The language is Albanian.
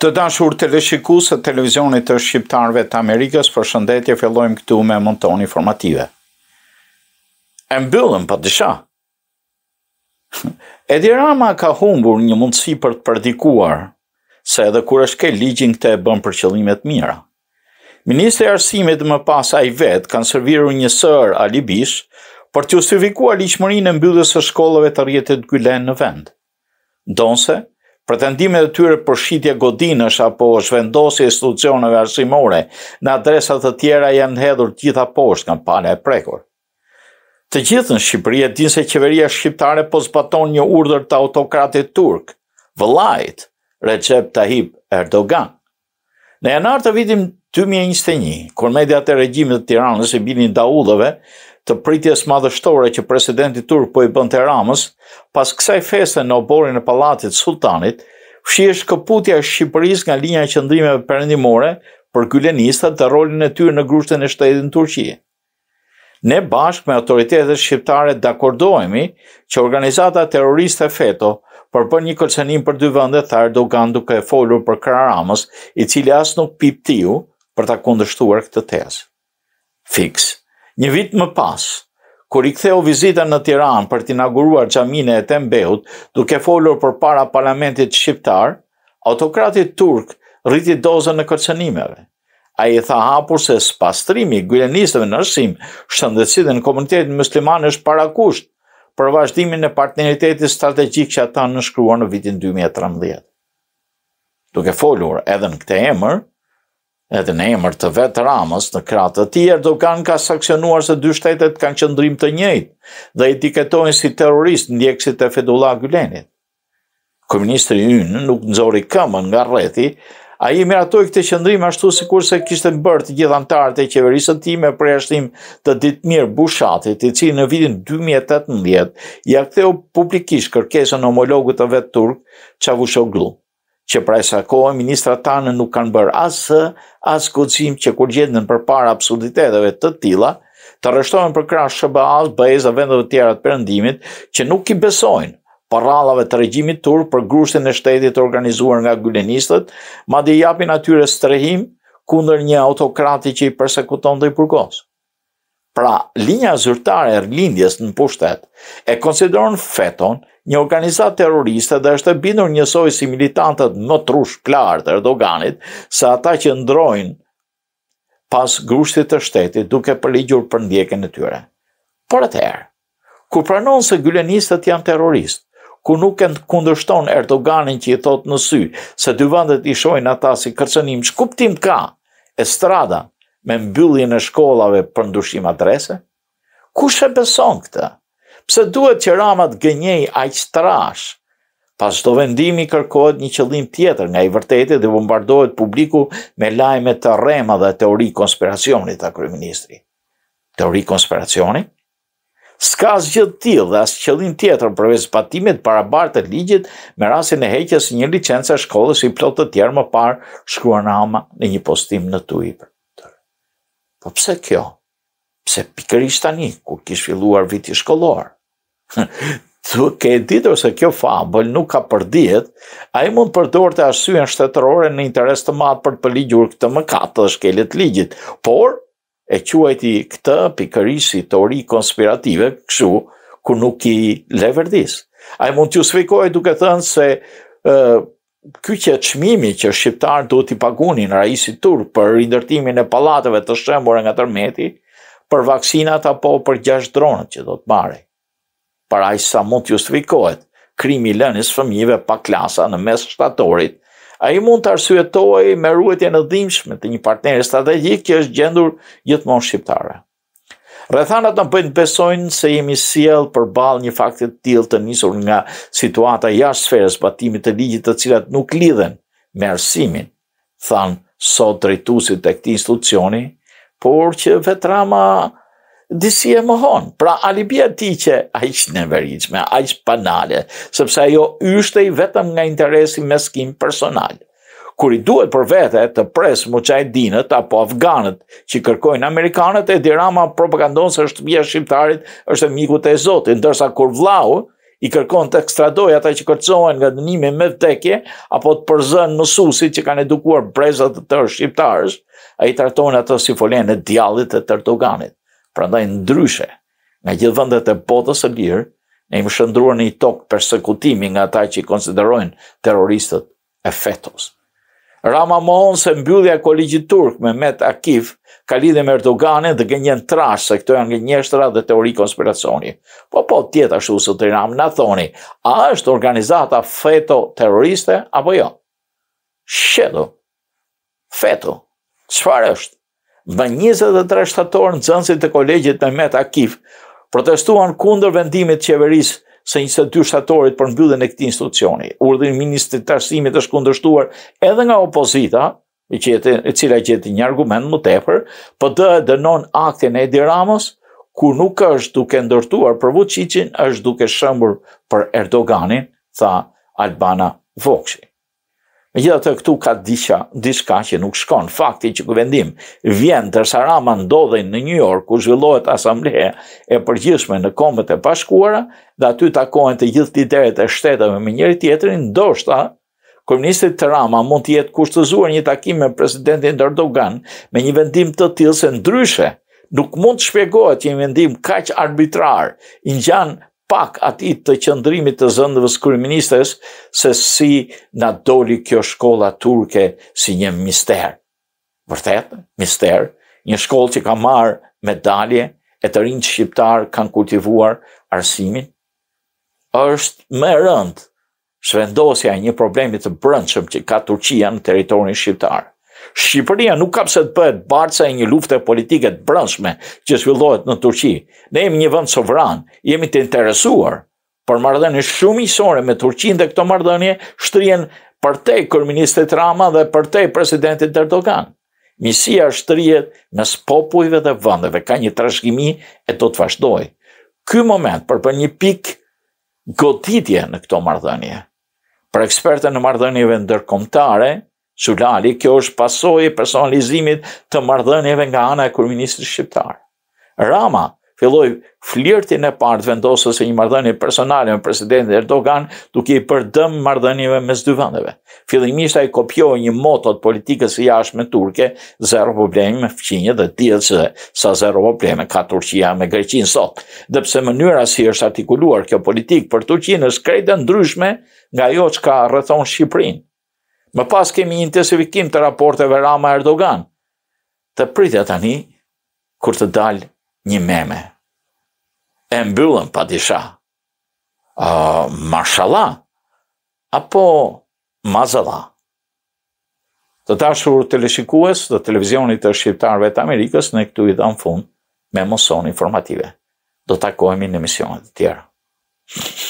Të dashur të lëshikusë të televizionit të shqiptarve të Amerikës, për shëndetje fillojmë këtu me monton informative. E mbëllëm për po disha. Edi Rama ka humbur një mundësi për të përdikuar, se edhe kur është ke ligjin këte e bën për qëllimet mira. Ministri Arsimit më pas a i vetë kanë serviru një sër alibish për të justifikuar liqëmërin e mbëllës e shkollove të rjetet gulen në vend. Donëse, Pretendimet e tyre për shitje godinësh apo zhvendosje institucioneve arsimore në adresat të tjera janë hedhur gjitha poshtë nga pane e prekur. Të gjithë në Shqipëri e dinë se qeveria shqiptare po zbaton një urdhër të autokratit turk, vëllajt, Recep hip Erdogan. Në janar të vitim 2021, kur mediat e regjimit të tiranës i bilin daudhëve, të pritjes madhështore që presidenti Turk po i bën të Ramës, pas kësaj feste në oborin e palatit sultanit, fshish këputja e Shqipëris nga linja e qëndrime përëndimore për gulenistat të rolin e tyrë në grushtën e shtetën Turqi. Ne bashkë me autoritetet shqiptare dakordohemi që organizata terroriste feto për për një kërcenim për dy vëndet të Erdogan duke e folur për këra Ramës, i cili as nuk pip tiju për të kundështuar këtë tesë. Fiksë. Një vit më pas, kur i ktheu vizita në Tiran për inauguruar gjamine e tembeut duke folur për para parlamentit shqiptar, autokratit turk rriti dozën në kërcenimeve. A i tha hapur se spastrimi gulenistëve në rësim shëndetësit dhe në komunitetin musliman është para kusht për vazhdimin e partneritetit strategjik që ata në në vitin 2013. Duke folur edhe në këte emër, edhe në emër të vetë Ramës në kratë të tjerë do kanë ka saksionuar se dy shtetet kanë qëndrim të njëjtë dhe i tiketojnë si terrorist në e Fedula Gülenit. Kuministri ynë nuk nëzori këmën nga rrethi, a i miratoj këtë qëndrim ashtu si kurse kishtë në bërë të gjithë antarët e qeverisën ti me prej të ditë mirë bushatit i ci në vidin 2018 i akteo publikisht kërkesën homologu të vetë turk Qavushoglu që pra sa kohë ministra tanë nuk kanë bërë asë, asë këtësim që kur gjendën për para absurditeteve të tila, të rështohen për krash shëbë asë, bëjës dhe vendëve tjera të përëndimit, që nuk i besojnë parallave të regjimit tur për grushtin e shtetit organizuar nga gulenistët, ma di japin atyre strehim kundër një autokrati që i persekuton dhe i përkosë. Pra, linja zyrtare e rlindjes në pushtet e konsideron feton një organizat terroriste dhe është e bindur njësoj si militantët më trush klarë të Erdoganit se ata që ndrojnë pas grushtit të shtetit duke përligjur për ndjekën e tyre. Por atëherë, ku pranon se gylenistët janë terroristë, ku nuk e në kundështon Erdoganin që i thot në sy, se dy vandet i shojnë ata si kërcenim, që kuptim ka e strada me mbylljen e shkollave për ndushim adrese? Kush e beson këtë? Pse duhet që Rama të gënjej aq trash? Pas çdo vendimi kërkohet një qëllim tjetër nga i vërtetë dhe bombardohet publiku me lajme të rema dhe teori konspiracionit ta kryeministri. Teori konspiracioni? Ska asgjë të tillë dhe as qëllim tjetër përveç patimit bartë të ligjit me rastin e heqjes një licenca shkollës i plot të tjerë më parë në ama në një postim në Twitter. Po pse kjo? Pse pikërisht tani ku ke filluar viti shkollor? Tu ke ditur se kjo fabël nuk ka për a ai mund përdor të arsyen shtetërore në interes të madh për të përligjur këtë mëkat të shkelit të ligjit. Por e quajti këtë pikërisht teori konspirative, kështu ku nuk i leverdis. Ai mund të justifikojë duke thënë se ky që çmimi që shqiptar duhet i pagonin raisit turk për rindërtimin e pallateve të shëmbur nga tërmeti, për vaksinat apo për gjashtë dronët që do të marrë. Para sa mund të justifikohet krimi i lënës fëmijëve pa klasa në mes shtatorit, ai mund të arsyetohej me ruajtjen e dhimbshme të një partneri strategjik që është gjendur gjithmonë shqiptare. Rrethanat në bëjnë besojnë se jemi siel për balë një faktet tjilë të njësur nga situata jashtë sferës batimit të ligjit të cilat nuk lidhen me arsimin, thanë sot drejtusit e këti institucioni, por që vetrama disi e më honë. Pra alibia ti që a ishtë në veriqme, a ishtë sepse ajo yshte e vetëm nga interesi meskim personalë kur i duhet për vete të pres muqajdinët apo afganët që kërkojnë Amerikanët, e dirama propagandonë se është mija shqiptarit është e mikut e zotin, ndërsa kur vlau i kërkon të ekstradoj ata që kërcohen nga dënimi me vdekje, apo të përzën mësusit që kanë edukuar brezat të tërë shqiptarës, a i tartojnë ato si folen e djallit të tërtoganit. Pra ndaj ndryshe, nga gjithë vëndet e botës e lirë, ne imë shëndruar një tokë persekutimi nga ata që i konsiderojnë terroristët e fetos. Rama mohon se mbyllja e Kolegjit Turk me Met Akif ka lidhe me Erdoganin dhe gënjen trash se këto janë gënjeshtra dhe teori konspiracioni. Po po, tjetër ashtu se Ram, na thoni, a është organizata feto terroriste apo jo? Shëdo. Feto. Çfarë është? Vën 23 shtator nxënësit të Kolegjit me Met Akif protestuan kundër vendimit të qeverisë së 22 shtatorit për mbylljen e këtij institucioni. Urdhri i ministrit të arsimit është kundërshtuar edhe nga opozita, i qete, e cila gjeti një argument më tepër, për e dënon aktin e Edi Ramos, ku nuk është duke ndërtuar për Vučićin, është duke shëmbur për Erdoganin, tha Albana Vokshi. Me gjitha të këtu ka diqa, diska që nuk shkon, fakti që këvendim vendim, vjen të Sarama ndodhej në New York, ku zhvillohet asamblehe e përgjithshme në kombët e pashkuara, dhe aty takohen të gjithë lideret e shteteve me njëri tjetërin, ndoshta, Komunisti Trama mund të jetë kushtëzuar një takim me presidentin Erdogan me një vendim të tillë se ndryshe nuk mund të shpjegohet një vendim kaq arbitrar i ngjan pak ati të qëndrimit të zëndëvës kërëministrës, se si në doli kjo shkolla turke si një mister. Vërtet, mister, një shkollë që ka marë medalje, e të rinjë shqiptarë kanë kultivuar arsimin, është me rëndë shvendosja e një problemit të brëndshëm që ka Turqia në teritorin shqiptarë. Shqipëria nuk ka pse të bëhet barca e një lufte politike të brendshme që zhvillohet në Turqi. Ne jemi një vend sovran, jemi të interesuar për marrëdhënie shumë miqësore me Turqinë dhe këto marrëdhënie shtrihen përtej kryeministit Rama dhe përtej presidentit Erdogan. Misia shtrihet mes popujve dhe vendeve, ka një trashëgimi e do të vazhdojë. Ky moment për për një pik goditje në këto marrëdhënie. Për ekspertën në marrëdhënieve ndërkombëtare, Sulali, kjo është pasoj e personalizimit të mardhënjeve nga ana e kërministrë shqiptarë. Rama filloj flirtin e partë vendosës e një mardhënje personale me presidentin Erdogan duke i përdëm mardhënjeve me zdy vëndeve. Filimisht a i kopjoj një motot politikës i jashtë me Turke, zero probleme me fëqinje dhe tjetë se sa zero probleme ka Turqia me Greqin sot. Dëpse mënyra si është artikuluar kjo politikë për Turqinë është krejtë ndryshme nga jo që ka rëthon Shqiprinë Më pas kemi një intensifikim të raporteve Rama Erdogan, të pritja tani, kur të dal një meme. E mbyllën pa disha. Uh, Marshala, apo Mazala. Të dashur të leshikues dhe televizionit të shqiptarve të Amerikës, ne këtu i dhamë fund me mëson informative. Do të takohemi në misionet të tjera. Thank you.